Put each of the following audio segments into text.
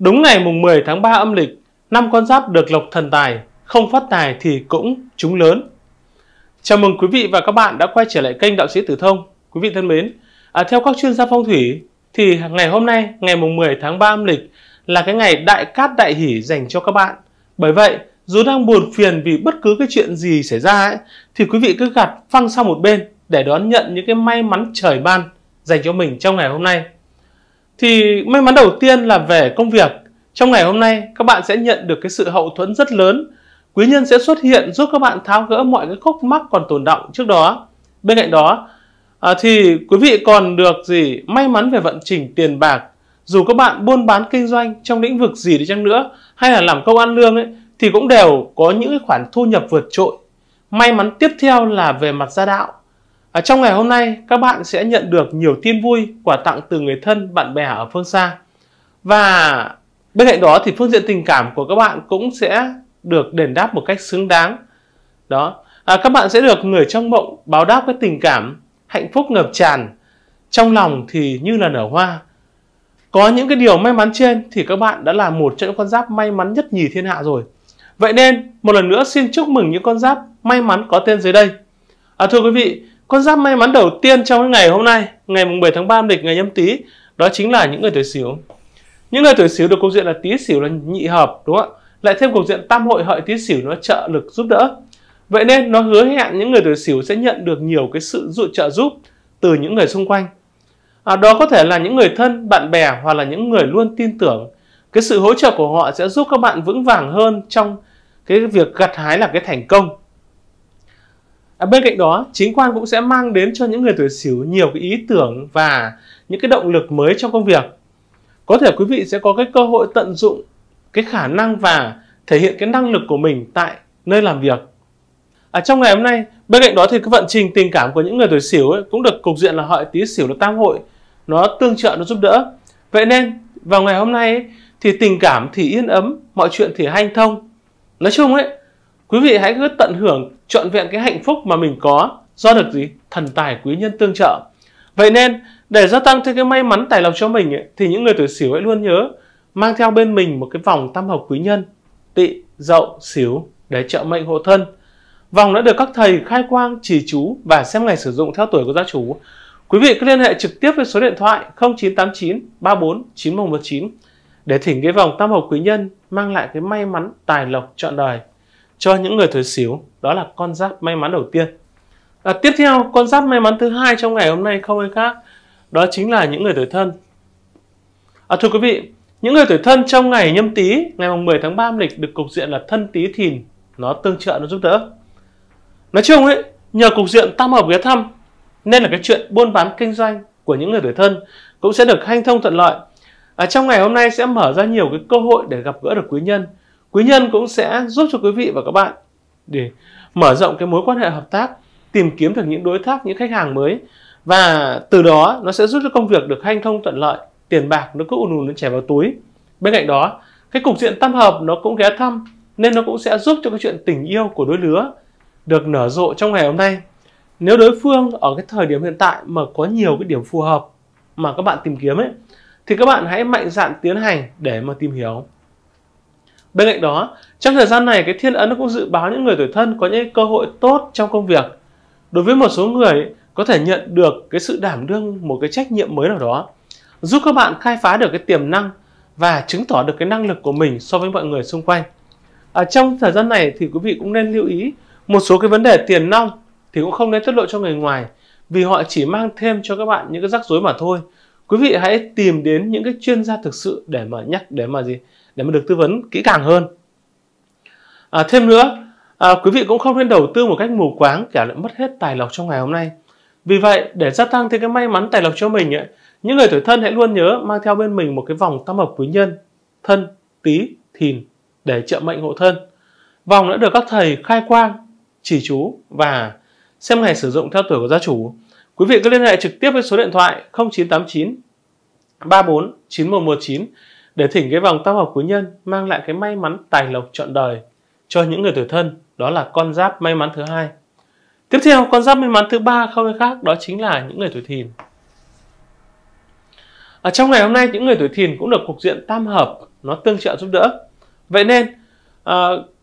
Đúng ngày mùng 10 tháng 3 âm lịch, năm con giáp được lộc thần tài, không phát tài thì cũng trúng lớn. Chào mừng quý vị và các bạn đã quay trở lại kênh Đạo sĩ Tử Thông. Quý vị thân mến, à, theo các chuyên gia phong thủy thì ngày hôm nay, ngày mùng 10 tháng 3 âm lịch là cái ngày đại cát đại hỷ dành cho các bạn. Bởi vậy, dù đang buồn phiền vì bất cứ cái chuyện gì xảy ra ấy, thì quý vị cứ gạt phăng sang một bên để đón nhận những cái may mắn trời ban dành cho mình trong ngày hôm nay thì may mắn đầu tiên là về công việc trong ngày hôm nay các bạn sẽ nhận được cái sự hậu thuẫn rất lớn quý nhân sẽ xuất hiện giúp các bạn tháo gỡ mọi cái khúc mắc còn tồn động trước đó bên cạnh đó à, thì quý vị còn được gì may mắn về vận trình tiền bạc dù các bạn buôn bán kinh doanh trong lĩnh vực gì đi chăng nữa hay là làm công ăn lương ấy thì cũng đều có những khoản thu nhập vượt trội may mắn tiếp theo là về mặt gia đạo ở trong ngày hôm nay, các bạn sẽ nhận được nhiều tin vui, quà tặng từ người thân, bạn bè ở phương xa. Và bên cạnh đó thì phương diện tình cảm của các bạn cũng sẽ được đền đáp một cách xứng đáng. Đó, à, các bạn sẽ được người trong mộng báo đáp với tình cảm, hạnh phúc ngập tràn, trong lòng thì như là nở hoa. Có những cái điều may mắn trên thì các bạn đã là một trong những con giáp may mắn nhất nhì thiên hạ rồi. Vậy nên, một lần nữa xin chúc mừng những con giáp may mắn có tên dưới đây. À, thưa quý vị, con giáp may mắn đầu tiên trong ngày hôm nay, ngày mùng 7 tháng 3 lịch ngày nhâm tý, đó chính là những người tuổi Sửu. Những người tuổi Sửu được cục diện là tý xỉu là nhị hợp đúng không ạ? Lại thêm cục diện tam hội hợi tý xỉu nó trợ lực giúp đỡ. Vậy nên nó hứa hẹn những người tuổi xỉu sẽ nhận được nhiều cái sự dụ trợ giúp từ những người xung quanh. À, đó có thể là những người thân, bạn bè hoặc là những người luôn tin tưởng. Cái sự hỗ trợ của họ sẽ giúp các bạn vững vàng hơn trong cái việc gặt hái là cái thành công À, bên cạnh đó, chính quan cũng sẽ mang đến cho những người tuổi Sửu nhiều cái ý tưởng và những cái động lực mới trong công việc. Có thể quý vị sẽ có cái cơ hội tận dụng cái khả năng và thể hiện cái năng lực của mình tại nơi làm việc. À, trong ngày hôm nay, bên cạnh đó thì cái vận trình tình cảm của những người tuổi Sửu cũng được cục diện là hợi tí Sửu là tam hội, nó tương trợ nó giúp đỡ. Vậy nên vào ngày hôm nay ấy, thì tình cảm thì yên ấm, mọi chuyện thì hanh thông. Nói chung ấy Quý vị hãy cứ tận hưởng trọn vẹn cái hạnh phúc mà mình có do được gì? Thần tài quý nhân tương trợ. Vậy nên để gia tăng thêm cái may mắn tài lộc cho mình ấy, thì những người tuổi Sửu hãy luôn nhớ mang theo bên mình một cái vòng tam hợp quý nhân tị, dậu, xíu để trợ mệnh hộ thân. Vòng đã được các thầy khai quang, chỉ chú và xem ngày sử dụng theo tuổi của gia chủ. Quý vị cứ liên hệ trực tiếp với số điện thoại 0989 34 9119 để thỉnh cái vòng tam hợp quý nhân mang lại cái may mắn tài lộc trọn đời cho những người tuổi xíu đó là con giáp may mắn đầu tiên à, tiếp theo con giáp may mắn thứ hai trong ngày hôm nay không ai khác đó chính là những người tuổi thân à, thưa quý vị những người tuổi thân trong ngày nhâm tý ngày 10 tháng 3 âm lịch được cục diện là thân tý thìn nó tương trợ nó giúp đỡ nói chung ấy nhờ cục diện tam hợp ghé thăm nên là cái chuyện buôn bán kinh doanh của những người tuổi thân cũng sẽ được hanh thông thuận lợi à, trong ngày hôm nay sẽ mở ra nhiều cái cơ hội để gặp gỡ được quý nhân quý nhân cũng sẽ giúp cho quý vị và các bạn để mở rộng cái mối quan hệ hợp tác tìm kiếm được những đối tác những khách hàng mới và từ đó nó sẽ giúp cho công việc được hanh thông thuận lợi tiền bạc nó cứ ùn ùn nó chảy vào túi bên cạnh đó cái cục diện tam hợp nó cũng ghé thăm nên nó cũng sẽ giúp cho cái chuyện tình yêu của đôi lứa được nở rộ trong ngày hôm nay nếu đối phương ở cái thời điểm hiện tại mà có nhiều cái điểm phù hợp mà các bạn tìm kiếm ấy thì các bạn hãy mạnh dạn tiến hành để mà tìm hiểu Bên cạnh đó, trong thời gian này cái thiên ấn nó cũng dự báo những người tuổi thân có những cơ hội tốt trong công việc. Đối với một số người có thể nhận được cái sự đảm đương một cái trách nhiệm mới nào đó, giúp các bạn khai phá được cái tiềm năng và chứng tỏ được cái năng lực của mình so với mọi người xung quanh. À, trong thời gian này thì quý vị cũng nên lưu ý một số cái vấn đề tiền nong thì cũng không nên tiết lộ cho người ngoài vì họ chỉ mang thêm cho các bạn những cái rắc rối mà thôi quý vị hãy tìm đến những cái chuyên gia thực sự để mà nhắc để mà gì để mà được tư vấn kỹ càng hơn à, thêm nữa à, quý vị cũng không nên đầu tư một cách mù quáng kẻo lại mất hết tài lộc trong ngày hôm nay vì vậy để gia tăng thêm cái may mắn tài lộc cho mình ấy, những người tuổi thân hãy luôn nhớ mang theo bên mình một cái vòng tam hợp quý nhân thân tý thìn để trợ mệnh hộ thân vòng đã được các thầy khai quang chỉ chú và xem ngày sử dụng theo tuổi của gia chủ Quý vị cứ liên hệ trực tiếp với số điện thoại 0989 34 9119 để thỉnh cái vòng tam hợp quý nhân mang lại cái may mắn tài lộc trọn đời cho những người tuổi thân, đó là con giáp may mắn thứ hai. Tiếp theo, con giáp may mắn thứ ba không ai khác đó chính là những người tuổi Thìn. Ở trong ngày hôm nay những người tuổi Thìn cũng được cục diện tam hợp nó tương trợ giúp đỡ. Vậy nên à,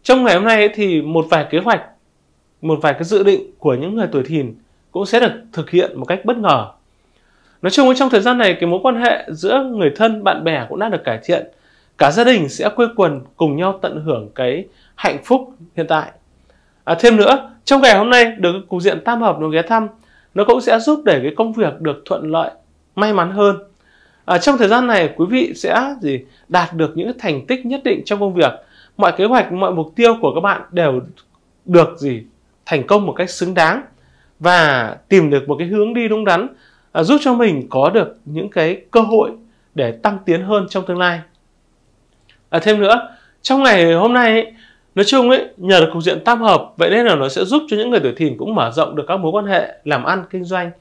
trong ngày hôm nay thì một vài kế hoạch, một vài cái dự định của những người tuổi Thìn cũng sẽ được thực hiện một cách bất ngờ. Nói chung trong thời gian này cái mối quan hệ giữa người thân, bạn bè cũng đã được cải thiện. Cả gia đình sẽ quê quần cùng nhau tận hưởng cái hạnh phúc hiện tại. À, thêm nữa, trong ngày hôm nay được cục diện tam hợp nó ghé thăm, nó cũng sẽ giúp để cái công việc được thuận lợi, may mắn hơn. À, trong thời gian này quý vị sẽ gì đạt được những thành tích nhất định trong công việc. Mọi kế hoạch, mọi mục tiêu của các bạn đều được gì thành công một cách xứng đáng và tìm được một cái hướng đi đúng đắn à, giúp cho mình có được những cái cơ hội để tăng tiến hơn trong tương lai à, thêm nữa trong ngày hôm nay ấy, nói chung ấy nhờ được cục diện tam hợp vậy nên là nó sẽ giúp cho những người tuổi thìn cũng mở rộng được các mối quan hệ làm ăn kinh doanh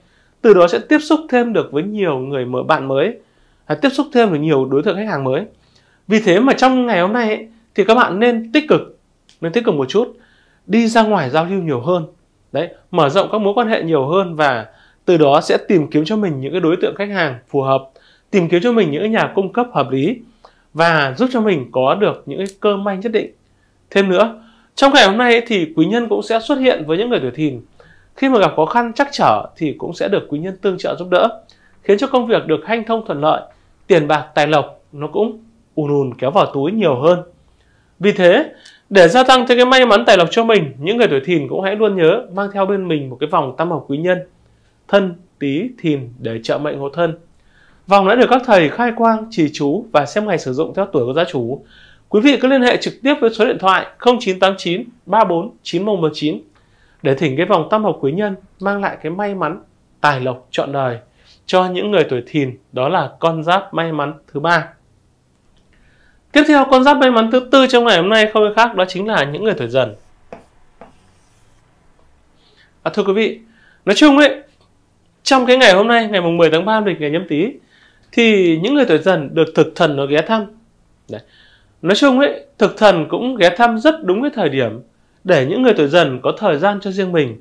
từ đó sẽ tiếp xúc thêm được với nhiều người mở bạn mới à, tiếp xúc thêm được nhiều đối tượng khách hàng mới vì thế mà trong ngày hôm nay ấy, thì các bạn nên tích cực nên tích cực một chút đi ra ngoài giao lưu nhiều hơn đấy mở rộng các mối quan hệ nhiều hơn và từ đó sẽ tìm kiếm cho mình những cái đối tượng khách hàng phù hợp tìm kiếm cho mình những nhà cung cấp hợp lý và giúp cho mình có được những cái cơ may nhất định thêm nữa trong ngày hôm nay thì quý nhân cũng sẽ xuất hiện với những người tuổi thìn khi mà gặp khó khăn chắc trở thì cũng sẽ được quý nhân tương trợ giúp đỡ khiến cho công việc được hanh thông thuận lợi tiền bạc tài lộc nó cũng ùn ùn kéo vào túi nhiều hơn vì thế để gia tăng thêm cái may mắn tài lộc cho mình, những người tuổi thìn cũng hãy luôn nhớ mang theo bên mình một cái vòng tam hợp quý nhân, thân, tí, thìn để trợ mệnh hộ thân. Vòng đã được các thầy khai quang, trì chú và xem ngày sử dụng theo tuổi của gia chủ. Quý vị cứ liên hệ trực tiếp với số điện thoại 0989 34 9119 để thỉnh cái vòng tam hợp quý nhân mang lại cái may mắn tài lộc trọn đời cho những người tuổi thìn đó là con giáp may mắn thứ ba Tiếp theo con giáp may mắn thứ tư trong ngày hôm nay không ai khác đó chính là những người tuổi dần. À, thưa quý vị, nói chung ấy, trong cái ngày hôm nay, ngày mùng 10 tháng 3 lịch ngày nhâm tý thì những người tuổi dần được thực thần nó ghé thăm. Đấy. Nói chung ấy, thực thần cũng ghé thăm rất đúng cái thời điểm để những người tuổi dần có thời gian cho riêng mình.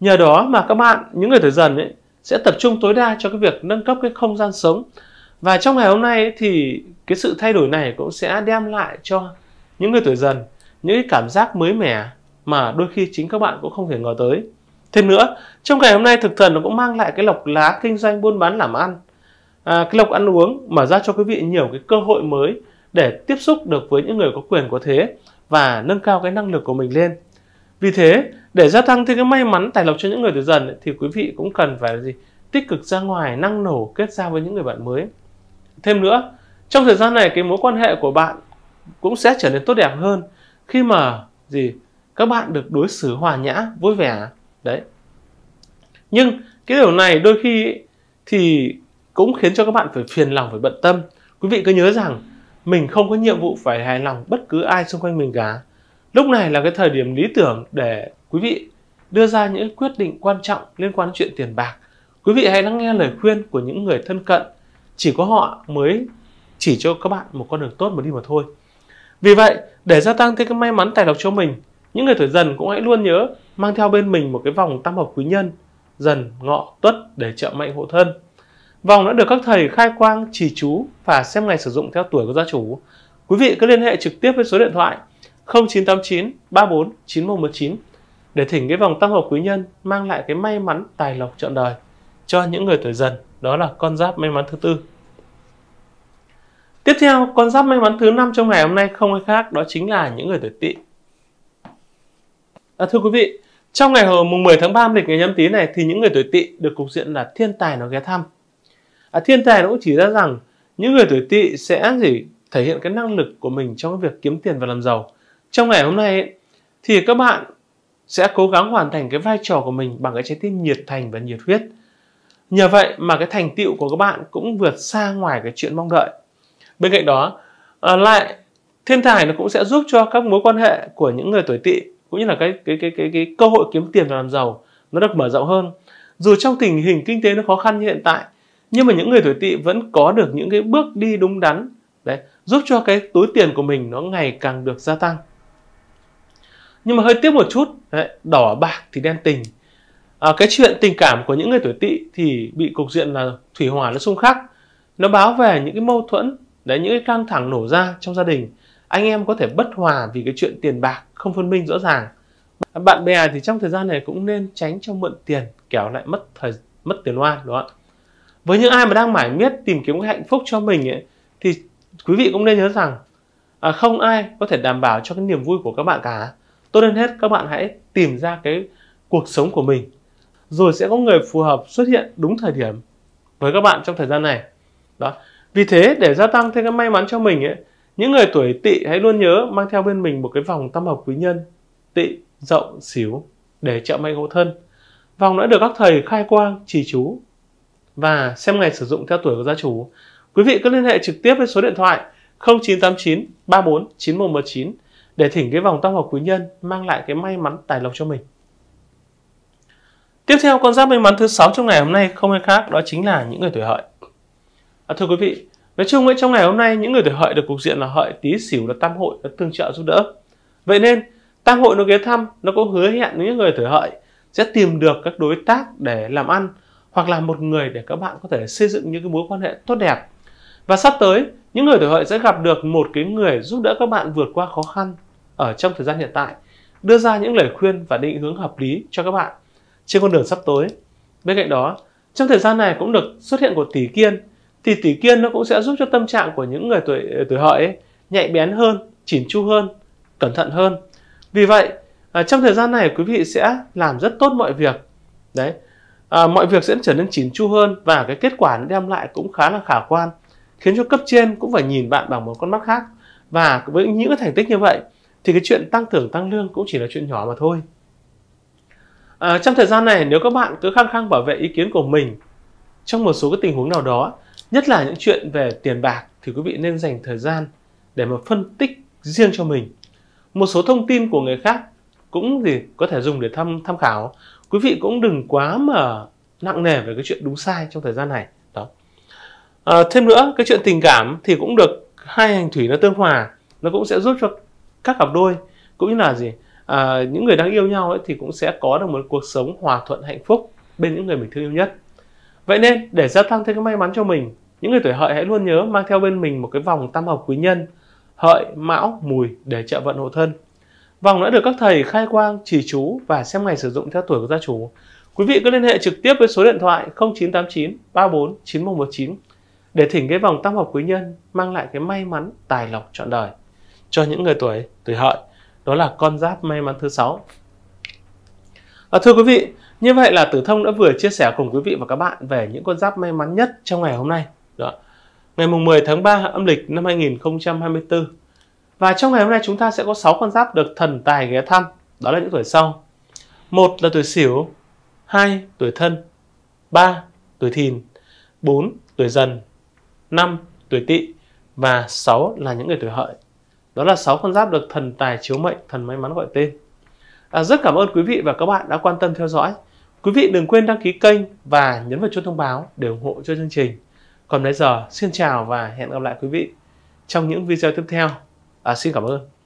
Nhờ đó mà các bạn, những người tuổi dần ấy, sẽ tập trung tối đa cho cái việc nâng cấp cái không gian sống và trong ngày hôm nay thì cái sự thay đổi này cũng sẽ đem lại cho những người tuổi dần những cái cảm giác mới mẻ mà đôi khi chính các bạn cũng không thể ngờ tới thêm nữa trong ngày hôm nay thực thần nó cũng mang lại cái lọc lá kinh doanh buôn bán làm ăn à, cái lọc ăn uống mở ra cho quý vị nhiều cái cơ hội mới để tiếp xúc được với những người có quyền có thế và nâng cao cái năng lực của mình lên vì thế để gia tăng thêm cái may mắn tài lộc cho những người tuổi dần thì quý vị cũng cần phải là gì tích cực ra ngoài năng nổ kết giao với những người bạn mới thêm nữa trong thời gian này cái mối quan hệ của bạn cũng sẽ trở nên tốt đẹp hơn khi mà gì các bạn được đối xử hòa nhã vui vẻ đấy nhưng cái điều này đôi khi ấy, thì cũng khiến cho các bạn phải phiền lòng phải bận tâm quý vị cứ nhớ rằng mình không có nhiệm vụ phải hài lòng bất cứ ai xung quanh mình cả lúc này là cái thời điểm lý tưởng để quý vị đưa ra những quyết định quan trọng liên quan đến chuyện tiền bạc quý vị hãy lắng nghe lời khuyên của những người thân cận chỉ có họ mới chỉ cho các bạn một con đường tốt mà đi mà thôi vì vậy để gia tăng thêm cái may mắn tài lộc cho mình những người tuổi dần cũng hãy luôn nhớ mang theo bên mình một cái vòng tam hợp quý nhân dần ngọ tuất để trợ mệnh hộ thân vòng đã được các thầy khai quang trì chú và xem ngày sử dụng theo tuổi của gia chủ quý vị cứ liên hệ trực tiếp với số điện thoại 0989 34 9119 để thỉnh cái vòng tam hợp quý nhân mang lại cái may mắn tài lộc trọn đời cho những người tuổi dần đó là con giáp may mắn thứ tư tiếp theo con giáp may mắn thứ năm trong ngày hôm nay không ai khác đó chính là những người tuổi tỵ à, thưa quý vị trong ngày hôm mùng 10 tháng 3 lịch ngày nhâm tý này thì những người tuổi tỵ được cục diện là thiên tài nó ghé thăm à, thiên tài nó cũng chỉ ra rằng những người tuổi tỵ sẽ gì thể hiện cái năng lực của mình trong việc kiếm tiền và làm giàu trong ngày hôm nay ấy, thì các bạn sẽ cố gắng hoàn thành cái vai trò của mình bằng cái trái tim nhiệt thành và nhiệt huyết Nhờ vậy mà cái thành tựu của các bạn cũng vượt xa ngoài cái chuyện mong đợi. Bên cạnh đó, à, lại thiên tài nó cũng sẽ giúp cho các mối quan hệ của những người tuổi tỵ cũng như là cái cái cái cái, cái cơ hội kiếm tiền và làm giàu nó được mở rộng hơn. Dù trong tình hình kinh tế nó khó khăn như hiện tại, nhưng mà những người tuổi tỵ vẫn có được những cái bước đi đúng đắn đấy, giúp cho cái túi tiền của mình nó ngày càng được gia tăng. Nhưng mà hơi tiếc một chút, đấy, đỏ bạc thì đen tình à, cái chuyện tình cảm của những người tuổi tỵ thì bị cục diện là thủy hỏa nó xung khắc nó báo về những cái mâu thuẫn đấy những cái căng thẳng nổ ra trong gia đình anh em có thể bất hòa vì cái chuyện tiền bạc không phân minh rõ ràng bạn bè thì trong thời gian này cũng nên tránh cho mượn tiền kéo lại mất thời mất tiền oan đúng không với những ai mà đang mải miết tìm kiếm cái hạnh phúc cho mình ấy, thì quý vị cũng nên nhớ rằng à, không ai có thể đảm bảo cho cái niềm vui của các bạn cả tốt hơn hết các bạn hãy tìm ra cái cuộc sống của mình rồi sẽ có người phù hợp xuất hiện đúng thời điểm với các bạn trong thời gian này đó vì thế để gia tăng thêm cái may mắn cho mình ấy những người tuổi tỵ hãy luôn nhớ mang theo bên mình một cái vòng tam hợp quý nhân tỵ rộng xíu để trợ may hộ thân vòng đã được các thầy khai quang trì chú và xem ngày sử dụng theo tuổi của gia chủ quý vị cứ liên hệ trực tiếp với số điện thoại 0989 34 9119 để thỉnh cái vòng tam hợp quý nhân mang lại cái may mắn tài lộc cho mình Tiếp theo con giáp may mắn thứ sáu trong ngày hôm nay không ai khác đó chính là những người tuổi hợi. À, thưa quý vị, nói chung ấy, trong ngày hôm nay những người tuổi hợi được cục diện là hợi tí xỉu là tam hội nó tương trợ giúp đỡ. Vậy nên tam hội nó ghé thăm nó cũng hứa hẹn những người tuổi hợi sẽ tìm được các đối tác để làm ăn hoặc là một người để các bạn có thể xây dựng những cái mối quan hệ tốt đẹp. Và sắp tới những người tuổi hợi sẽ gặp được một cái người giúp đỡ các bạn vượt qua khó khăn ở trong thời gian hiện tại, đưa ra những lời khuyên và định hướng hợp lý cho các bạn trên con đường sắp tới. Bên cạnh đó, trong thời gian này cũng được xuất hiện của tỷ kiên thì tỷ kiên nó cũng sẽ giúp cho tâm trạng của những người tuổi tuổi hợi ấy, nhạy bén hơn, chỉn chu hơn, cẩn thận hơn. Vì vậy, à, trong thời gian này quý vị sẽ làm rất tốt mọi việc. Đấy. À, mọi việc sẽ trở nên chín chu hơn và cái kết quả đem lại cũng khá là khả quan, khiến cho cấp trên cũng phải nhìn bạn bằng một con mắt khác. Và với những thành tích như vậy thì cái chuyện tăng thưởng tăng lương cũng chỉ là chuyện nhỏ mà thôi. À, trong thời gian này nếu các bạn cứ khăng khăng bảo vệ ý kiến của mình trong một số cái tình huống nào đó, nhất là những chuyện về tiền bạc thì quý vị nên dành thời gian để mà phân tích riêng cho mình. Một số thông tin của người khác cũng gì có thể dùng để tham tham khảo. Quý vị cũng đừng quá mà nặng nề về cái chuyện đúng sai trong thời gian này. Đó. À, thêm nữa, cái chuyện tình cảm thì cũng được hai hành thủy nó tương hòa, nó cũng sẽ giúp cho các cặp đôi cũng như là gì à, những người đang yêu nhau ấy thì cũng sẽ có được một cuộc sống hòa thuận hạnh phúc bên những người mình thương yêu nhất vậy nên để gia tăng thêm cái may mắn cho mình những người tuổi hợi hãy luôn nhớ mang theo bên mình một cái vòng tam hợp quý nhân hợi mão mùi để trợ vận hộ thân vòng đã được các thầy khai quang chỉ chú và xem ngày sử dụng theo tuổi của gia chủ quý vị cứ liên hệ trực tiếp với số điện thoại 0989 34 9119 để thỉnh cái vòng tam hợp quý nhân mang lại cái may mắn tài lộc trọn đời cho những người tuổi tuổi hợi đó là con giáp may mắn thứ sáu Và thưa quý vị như vậy là tử thông đã vừa chia sẻ cùng quý vị và các bạn về những con giáp may mắn nhất trong ngày hôm nay đó. ngày mùng 10 tháng 3 âm lịch năm 2024 và trong ngày hôm nay chúng ta sẽ có 6 con giáp được thần tài ghé thăm đó là những tuổi sau một là tuổi sửu hai Tuổi thân ba Tuổi thìn 4. Tuổi dần 5. Tuổi tỵ và 6 là những người tuổi hợi đó là sáu con giáp được thần tài chiếu mệnh, thần may mắn gọi tên. À, rất cảm ơn quý vị và các bạn đã quan tâm theo dõi. Quý vị đừng quên đăng ký kênh và nhấn vào chuông thông báo để ủng hộ cho chương trình. Còn bây giờ, xin chào và hẹn gặp lại quý vị trong những video tiếp theo. À, xin cảm ơn.